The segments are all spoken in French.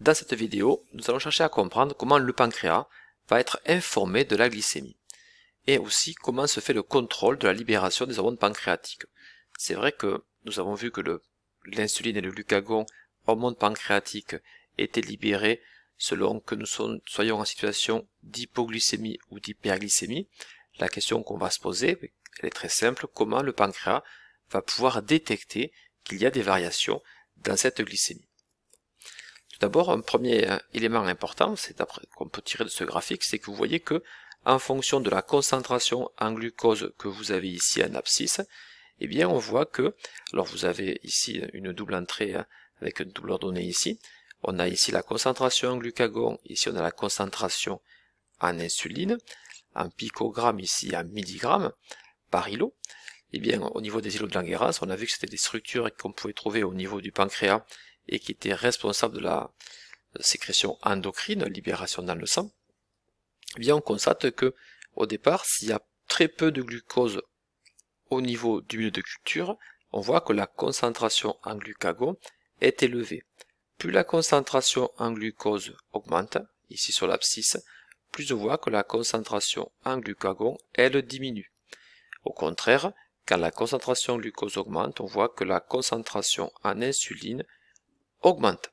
Dans cette vidéo, nous allons chercher à comprendre comment le pancréas va être informé de la glycémie et aussi comment se fait le contrôle de la libération des hormones pancréatiques. C'est vrai que nous avons vu que l'insuline et le glucagon, hormones pancréatiques, étaient libérés selon que nous soyons en situation d'hypoglycémie ou d'hyperglycémie. La question qu'on va se poser, elle est très simple, comment le pancréas va pouvoir détecter qu'il y a des variations dans cette glycémie. Tout d'abord, un premier euh, élément important c'est qu'on peut tirer de ce graphique, c'est que vous voyez que en fonction de la concentration en glucose que vous avez ici en abscisse, eh bien on voit que, alors vous avez ici une double entrée hein, avec une double ordonnée ici, on a ici la concentration en glucagon, ici on a la concentration en insuline, en picogramme ici en milligramme par îlot. Eh bien, au niveau des îlots de Langerhans, on a vu que c'était des structures qu'on pouvait trouver au niveau du pancréas et qui était responsable de la euh, sécrétion endocrine, libération dans le sang, eh bien on constate que au départ, s'il y a très peu de glucose au niveau du milieu de culture, on voit que la concentration en glucagon est élevée. Plus la concentration en glucose augmente, ici sur l'abscisse, plus on voit que la concentration en glucagon, elle, diminue. Au contraire, quand la concentration en glucose augmente, on voit que la concentration en insuline augmente.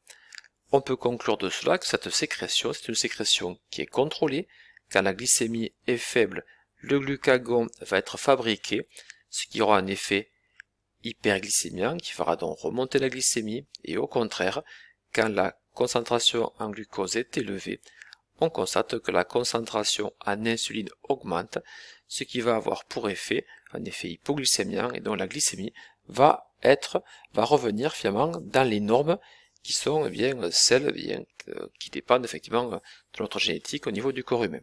On peut conclure de cela que cette sécrétion, c'est une sécrétion qui est contrôlée. Quand la glycémie est faible, le glucagon va être fabriqué, ce qui aura un effet hyperglycémien qui fera donc remonter la glycémie et au contraire, quand la concentration en glucose est élevée, on constate que la concentration en insuline augmente, ce qui va avoir pour effet un effet hypoglycémien et donc la glycémie va être, va revenir finalement dans les normes qui sont eh bien celles eh bien, qui dépendent effectivement de notre génétique au niveau du corps humain.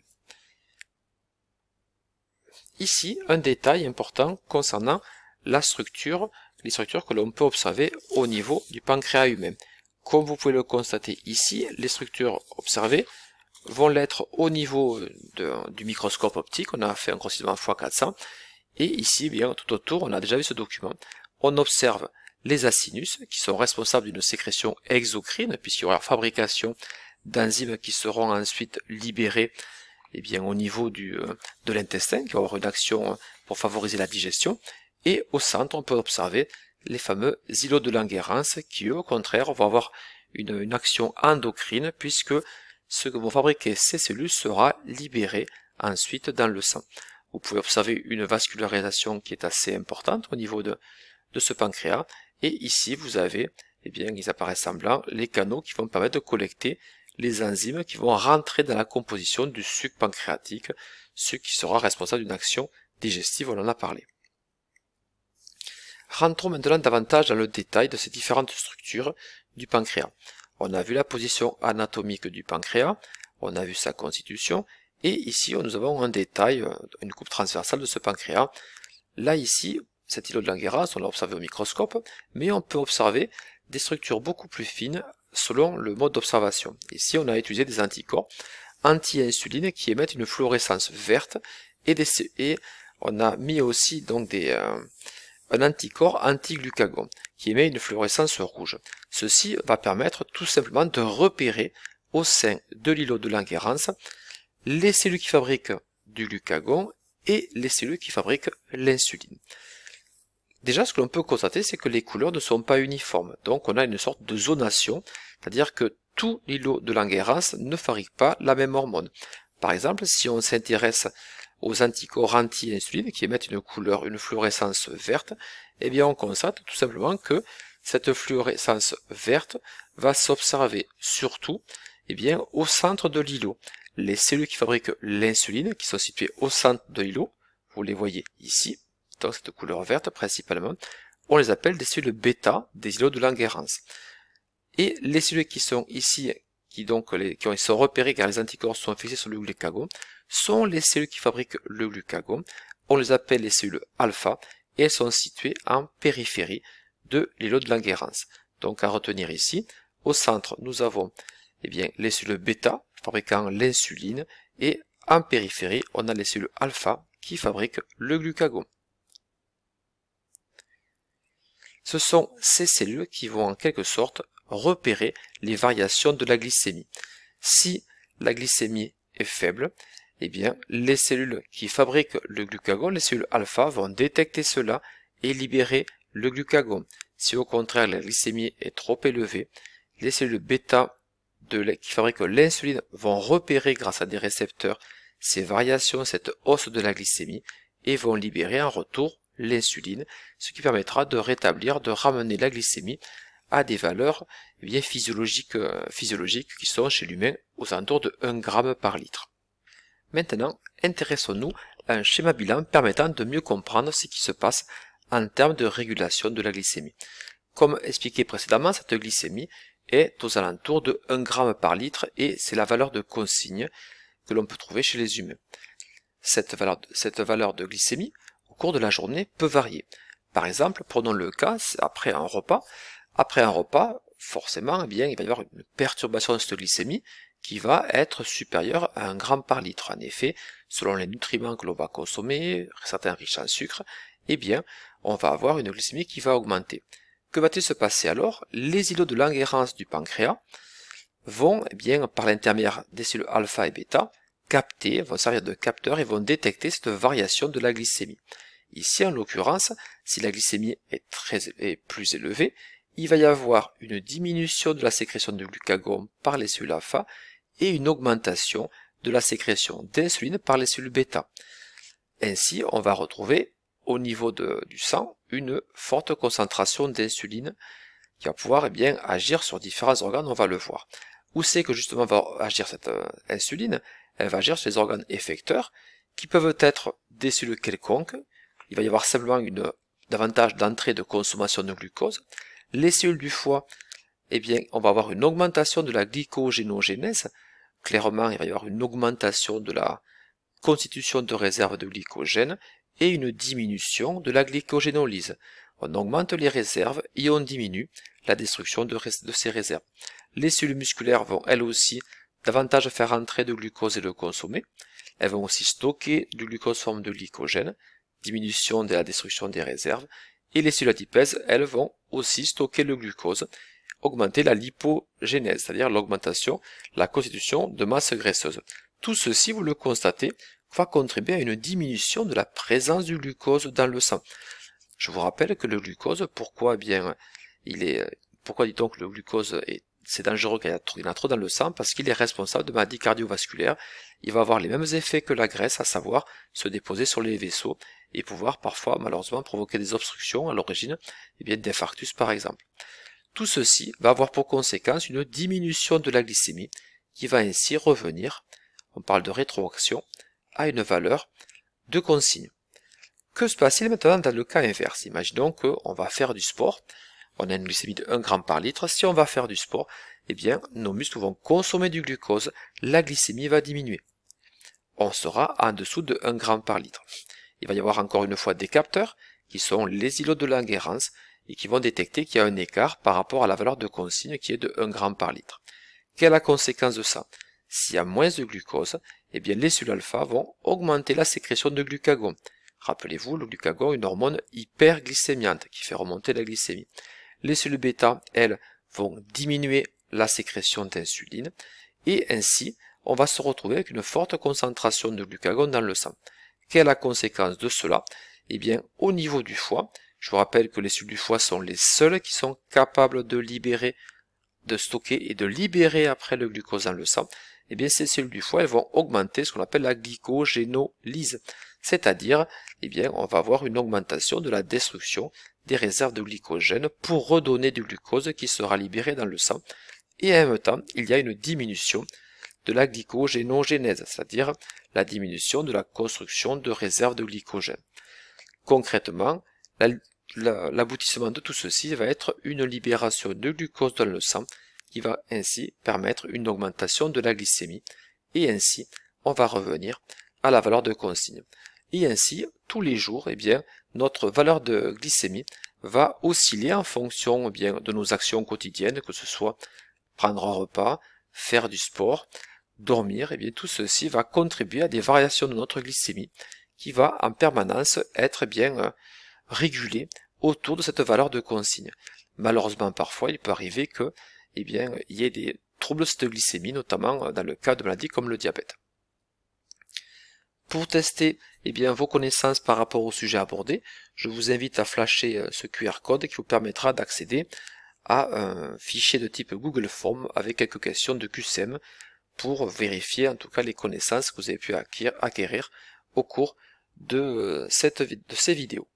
Ici, un détail important concernant la structure, les structures que l'on peut observer au niveau du pancréas humain. Comme vous pouvez le constater ici, les structures observées vont l'être au niveau du microscope optique, on a fait un grossissement x400, et ici, eh bien, tout autour, on a déjà vu ce document, on observe les acinus, qui sont responsables d'une sécrétion exocrine, puisqu'il y aura fabrication d'enzymes qui seront ensuite libérées eh bien, au niveau du, euh, de l'intestin, qui va avoir une action pour favoriser la digestion. Et au centre, on peut observer les fameux îlots de Langerhans, qui au contraire, vont avoir une, une action endocrine, puisque ce que vont fabriquer ces cellules sera libéré ensuite dans le sang. Vous pouvez observer une vascularisation qui est assez importante au niveau de, de ce pancréas. Et ici, vous avez, eh bien, ils apparaissent semblant les canaux qui vont permettre de collecter les enzymes qui vont rentrer dans la composition du suc pancréatique, ce qui sera responsable d'une action digestive, on en a parlé. Rentrons maintenant davantage dans le détail de ces différentes structures du pancréas. On a vu la position anatomique du pancréas, on a vu sa constitution, et ici nous avons un détail, euh, une coupe transversale de ce pancréas. Là ici, cet îlot de l'enguerrance, on l'a observé au microscope, mais on peut observer des structures beaucoup plus fines selon le mode d'observation. Ici, on a utilisé des anticorps anti-insuline qui émettent une fluorescence verte et, des, et on a mis aussi donc des, euh, un anticorps anti-glucagon qui émet une fluorescence rouge. Ceci va permettre tout simplement de repérer au sein de l'îlot de Langerhans les cellules qui fabriquent du glucagon et les cellules qui fabriquent l'insuline. Déjà, ce que l'on peut constater, c'est que les couleurs ne sont pas uniformes. Donc, on a une sorte de zonation, c'est-à-dire que tout l'îlot de Langerhans ne fabrique pas la même hormone. Par exemple, si on s'intéresse aux anticorps anti-insuline qui émettent une couleur, une fluorescence verte, eh bien, on constate tout simplement que cette fluorescence verte va s'observer surtout eh bien, au centre de l'îlot. Les cellules qui fabriquent l'insuline, qui sont situées au centre de l'îlot, vous les voyez ici, donc cette couleur verte principalement, on les appelle des cellules bêta des îlots de Langerhans. Et les cellules qui sont ici, qui donc qui sont repérées car les anticorps sont fixés sur le glucagon, sont les cellules qui fabriquent le glucagon. On les appelle les cellules alpha et elles sont situées en périphérie de l'îlot de Langerhans. Donc à retenir ici, au centre nous avons eh bien, les cellules bêta fabriquant l'insuline et en périphérie on a les cellules alpha qui fabriquent le glucagon. Ce sont ces cellules qui vont en quelque sorte repérer les variations de la glycémie. Si la glycémie est faible, eh bien, les cellules qui fabriquent le glucagon, les cellules alpha, vont détecter cela et libérer le glucagon. Si au contraire la glycémie est trop élevée, les cellules bêta de qui fabriquent l'insuline vont repérer grâce à des récepteurs ces variations, cette hausse de la glycémie et vont libérer en retour l'insuline, ce qui permettra de rétablir, de ramener la glycémie à des valeurs eh bien, physiologiques, euh, physiologiques qui sont chez l'humain aux alentours de 1 g par litre. Maintenant, intéressons-nous à un schéma bilan permettant de mieux comprendre ce qui se passe en termes de régulation de la glycémie. Comme expliqué précédemment, cette glycémie est aux alentours de 1 g par litre et c'est la valeur de consigne que l'on peut trouver chez les humains. cette valeur de glycémie, cours de la journée peut varier. Par exemple, prenons le cas après un repas. Après un repas, forcément, eh bien, il va y avoir une perturbation de cette glycémie qui va être supérieure à un gramme par litre. En effet, selon les nutriments que l'on va consommer, certains riches en sucre, eh bien, on va avoir une glycémie qui va augmenter. Que va-t-il se passer alors Les îlots de l'enguerrance du pancréas vont, eh bien, par l'intermédiaire des cellules alpha et bêta, capter, vont servir de capteurs et vont détecter cette variation de la glycémie. Ici, en l'occurrence, si la glycémie est, très, est plus élevée, il va y avoir une diminution de la sécrétion de glucagon par les cellules alpha et une augmentation de la sécrétion d'insuline par les cellules bêta. Ainsi, on va retrouver au niveau du sang une forte concentration d'insuline qui va pouvoir eh bien, agir sur différents organes, on va le voir. Où c'est que justement va agir cette euh, insuline Elle va agir sur les organes effecteurs qui peuvent être des cellules quelconques, il va y avoir simplement une davantage d'entrée de consommation de glucose. Les cellules du foie, eh bien, on va avoir une augmentation de la glycogénogénèse. Clairement, il va y avoir une augmentation de la constitution de réserves de glycogène et une diminution de la glycogénolyse. On augmente les réserves et on diminue la destruction de, ces réserves. Les cellules musculaires vont elles aussi davantage faire entrer de glucose et le consommer. Elles vont aussi stocker du glucose forme de glycogène diminution de la destruction des réserves, et les cellules adipèses, elles vont aussi stocker le glucose, augmenter la lipogénèse, c'est-à-dire l'augmentation, la constitution de masse graisseuse. Tout ceci, vous le constatez, va contribuer à une diminution de la présence du glucose dans le sang. Je vous rappelle que le glucose, pourquoi bien il est pourquoi dit-on que le glucose est c'est dangereux qu'il il y trop dans le sang parce qu'il est responsable de maladies cardiovasculaires. Il va avoir les mêmes effets que la graisse, à savoir se déposer sur les vaisseaux et pouvoir parfois malheureusement provoquer des obstructions à l'origine et eh bien d'infarctus par exemple. Tout ceci va avoir pour conséquence une diminution de la glycémie qui va ainsi revenir, on parle de rétroaction, à une valeur de consigne. Que se passe-t-il maintenant dans le cas inverse Imaginons qu'on va faire du sport, on a une glycémie de 1 g par litre. Si on va faire du sport, eh bien, nos muscles vont consommer du glucose, la glycémie va diminuer. On sera en dessous de 1 g par litre. Il va y avoir encore une fois des capteurs, qui sont les îlots de Langerhans, et qui vont détecter qu'il y a un écart par rapport à la valeur de consigne qui est de 1 g par litre. Quelle est la conséquence de ça S'il y a moins de glucose, eh bien les cellules alpha vont augmenter la sécrétion de glucagon. Rappelez-vous, le glucagon est une hormone hyperglycémiante qui fait remonter la glycémie. Les cellules bêta, elles, vont diminuer la sécrétion d'insuline et ainsi, on va se retrouver avec une forte concentration de glucagon dans le sang. Quelle est la conséquence de cela Eh bien, au niveau du foie, je vous rappelle que les cellules du foie sont les seules qui sont capables de libérer, de stocker et de libérer après le glucose dans le sang. Eh bien, ces cellules du foie, elles vont augmenter ce qu'on appelle la glycogénolyse c'est-à-dire eh bien, on va avoir une augmentation de la destruction des réserves de glycogène pour redonner du glucose qui sera libéré dans le sang. Et en même temps, il y a une diminution de la glycogénogénèse, c'est-à-dire la diminution de la construction de réserves de glycogène. Concrètement, l'aboutissement de tout ceci va être une libération de glucose dans le sang qui va ainsi permettre une augmentation de la glycémie et ainsi on va revenir à la valeur de consigne. Et ainsi, tous les jours, eh bien, notre valeur de glycémie va osciller en fonction eh bien, de nos actions quotidiennes, que ce soit prendre un repas, faire du sport, dormir, eh bien tout ceci va contribuer à des variations de notre glycémie qui va en permanence être eh bien régulée autour de cette valeur de consigne. Malheureusement parfois il peut arriver que eh bien il y ait des troubles de glycémie notamment dans le cas de maladies comme le diabète. Pour tester eh bien, vos connaissances par rapport au sujet abordé, je vous invite à flasher euh, ce QR code qui vous permettra d'accéder à un fichier de type Google Form avec quelques questions de QCM pour vérifier en tout cas les connaissances que vous avez pu acquérir, acquérir au cours de, euh, cette, de ces vidéos.